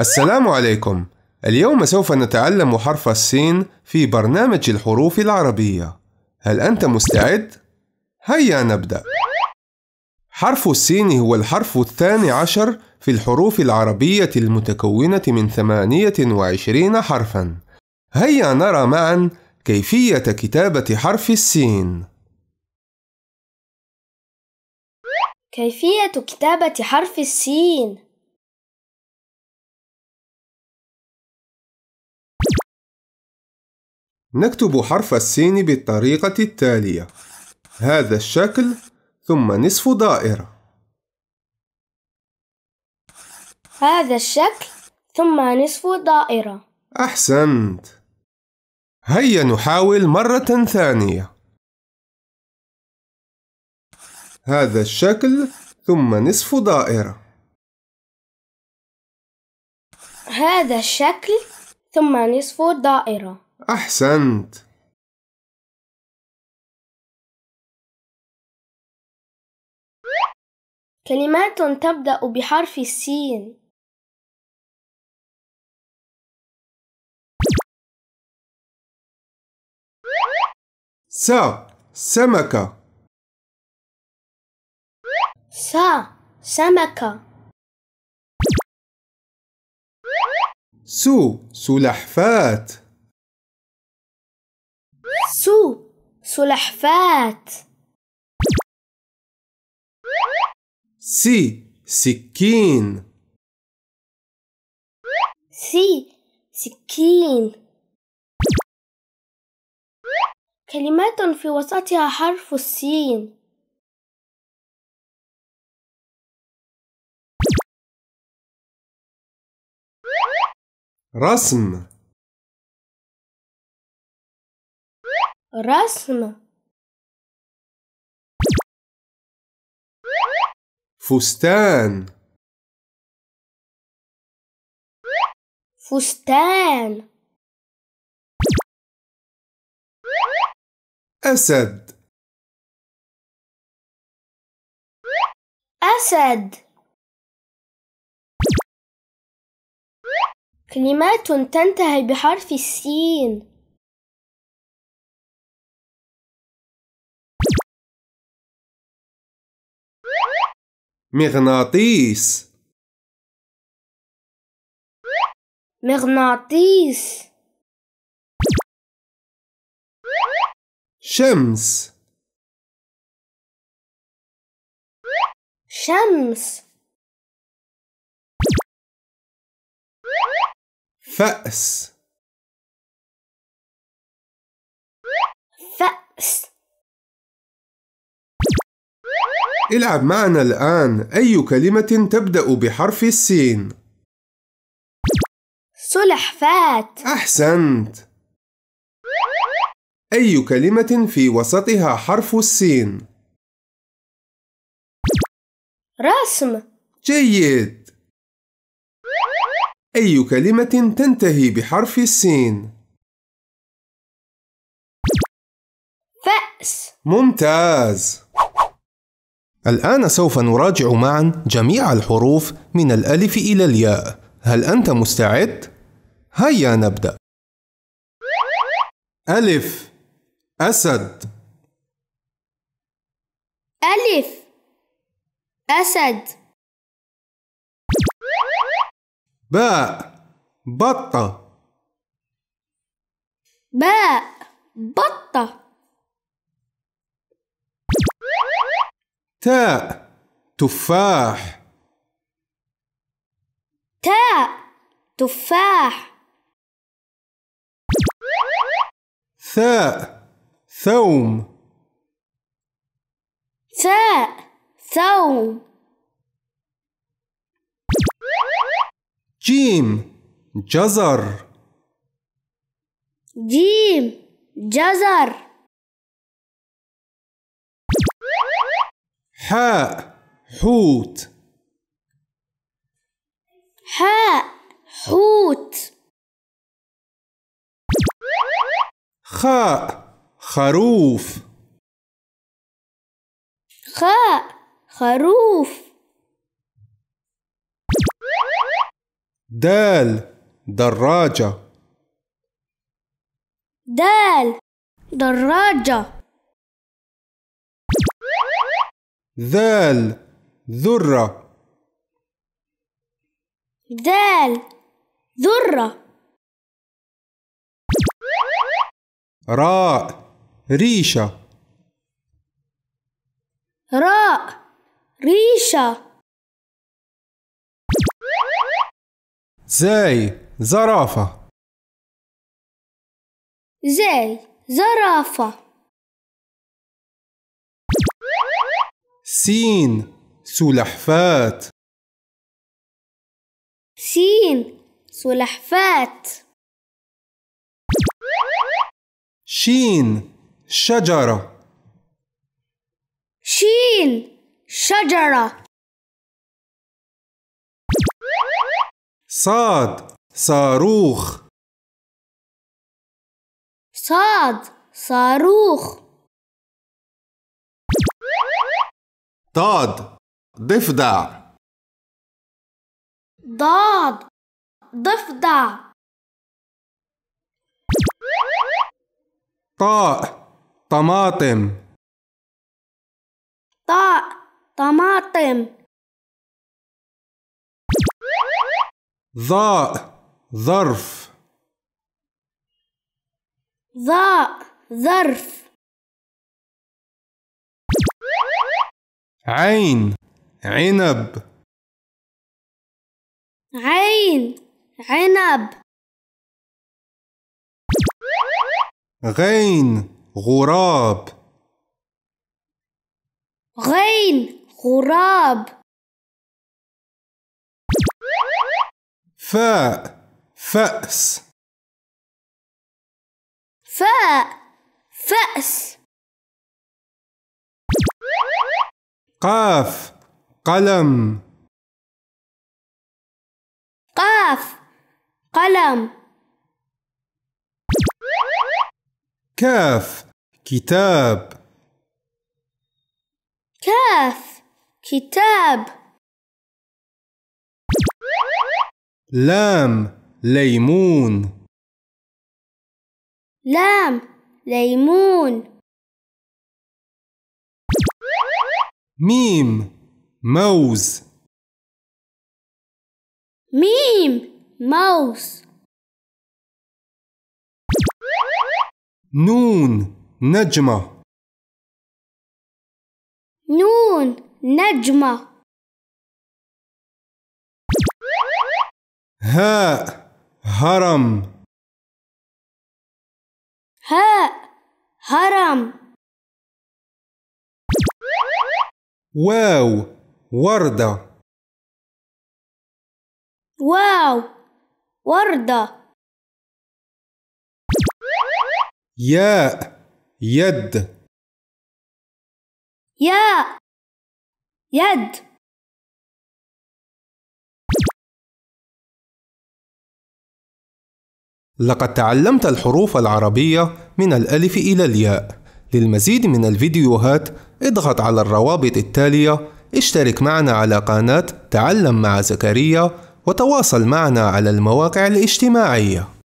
السلام عليكم اليوم سوف نتعلم حرف السين في برنامج الحروف العربية هل أنت مستعد؟ هيا نبدأ حرف السين هو الحرف الثاني عشر في الحروف العربية المتكونة من 28 حرفا هيا نرى معا كيفية كتابة حرف السين كيفية كتابة حرف السين نكتب حرف السين بالطريقة التالية هذا الشكل ثم نصف دائرة هذا الشكل ثم نصف دائرة أحسنت هيا نحاول مرة ثانية هذا الشكل ثم نصف دائرة هذا الشكل ثم نصف دائرة أحسنت كلمات تبدأ بحرف السين س سمكة س سمكة سو سلحفات سو سلحفات سي سكين سي سكين كلمات في وسطها حرف السين رسم رسم فستان فستان أسد أسد كلمات تنتهي بحرف السين مغناطيس مغناطيس شمس شمس فأس فأس العب معنا الآن أي كلمة تبدأ بحرف السين؟ سلحفاة أحسنت أي كلمة في وسطها حرف السين؟ رسم جيد أي كلمة تنتهي بحرف السين؟ فأس ممتاز الآن سوف نراجع معا جميع الحروف من الألف إلى الياء هل أنت مستعد؟ هيا نبدأ ألف أسد ألف أسد باء بطة باء بطة تاء تفاح تاء تفاح ثاء ثوم ثاء ثوم جيم جزر جيم جزر حاء حوت حاء حوت خاء خروف خاء خروف دال دراجة دال دراجة ذال ذرة ذال ذرة راء ريشة راء ريشة زاي زرافة زاي زرافة سين سلحفات سين سلحفات شين شجرة شين شجرة صاد صاروخ صاد صاروخ ضاد ضفدع ضاد ضفدع طاء طماطم طاء طماطم ظاء ظرف ظاء ظرف عين عنب عين عنب غين غراب غين غراب فاء فأس فاء فأس قاف قلم قاف قلم كاف كتاب كاف كتاب لام ليمون لام ليمون ميم موز ميم موز نون نجمة نون نجمة هاء هرم هاء هرم واو وردة واو وردة ياء يد ياء يد لقد تعلمت الحروف العربية من الألف إلى الياء للمزيد من الفيديوهات اضغط على الروابط التالية اشترك معنا على قناة تعلم مع زكريا وتواصل معنا على المواقع الاجتماعية